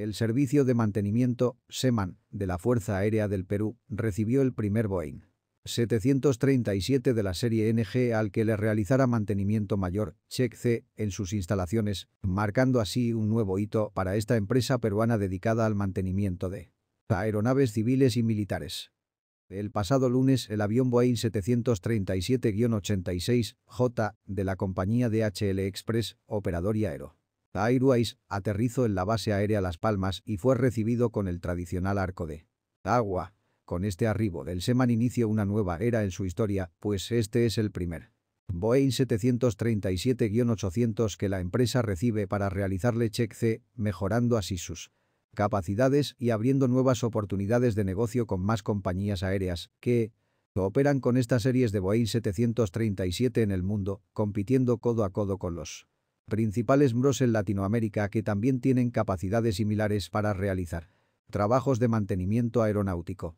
El Servicio de Mantenimiento, SEMAN, de la Fuerza Aérea del Perú, recibió el primer Boeing 737 de la serie NG al que le realizara mantenimiento mayor, Check C, en sus instalaciones, marcando así un nuevo hito para esta empresa peruana dedicada al mantenimiento de aeronaves civiles y militares. El pasado lunes, el avión Boeing 737-86J de la compañía DHL Express, operador y aero. Airways aterrizó en la base aérea Las Palmas y fue recibido con el tradicional arco de agua. Con este arribo del Seman inició una nueva era en su historia, pues este es el primer Boeing 737-800 que la empresa recibe para realizarle check-C, mejorando así sus capacidades y abriendo nuevas oportunidades de negocio con más compañías aéreas que operan con estas series de Boeing 737 en el mundo, compitiendo codo a codo con los principales MROs en Latinoamérica que también tienen capacidades similares para realizar trabajos de mantenimiento aeronáutico.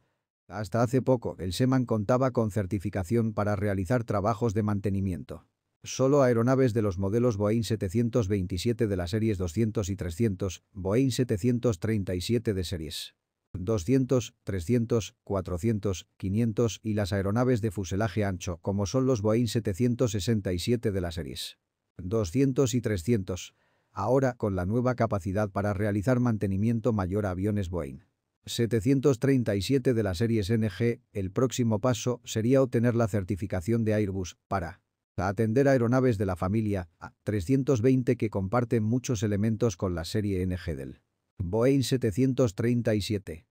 Hasta hace poco, el SEMAN contaba con certificación para realizar trabajos de mantenimiento. Solo aeronaves de los modelos Boeing 727 de las series 200 y 300, Boeing 737 de series 200, 300, 400, 500 y las aeronaves de fuselaje ancho como son los Boeing 767 de las series 200 y 300, ahora con la nueva capacidad para realizar mantenimiento mayor a aviones Boeing. 737 de la serie NG, el próximo paso sería obtener la certificación de Airbus para atender aeronaves de la familia A320 que comparten muchos elementos con la serie NG del Boeing 737.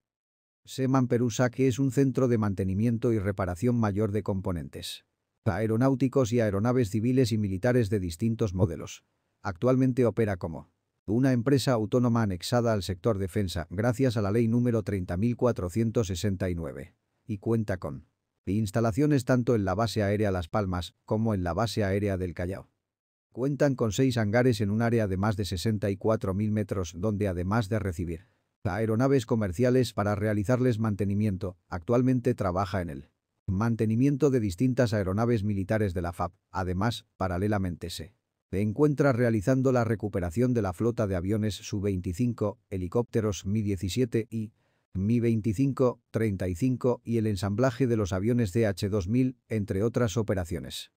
Seman Perusa que es un centro de mantenimiento y reparación mayor de componentes aeronáuticos y aeronaves civiles y militares de distintos modelos. Actualmente opera como una empresa autónoma anexada al sector defensa gracias a la ley número 30.469 y cuenta con instalaciones tanto en la base aérea Las Palmas como en la base aérea del Callao. Cuentan con seis hangares en un área de más de 64.000 metros donde además de recibir aeronaves comerciales para realizarles mantenimiento, actualmente trabaja en el mantenimiento de distintas aeronaves militares de la FAB. Además, paralelamente se encuentra realizando la recuperación de la flota de aviones Su-25, helicópteros Mi-17 y Mi-25, 35 y el ensamblaje de los aviones dh 2000 entre otras operaciones.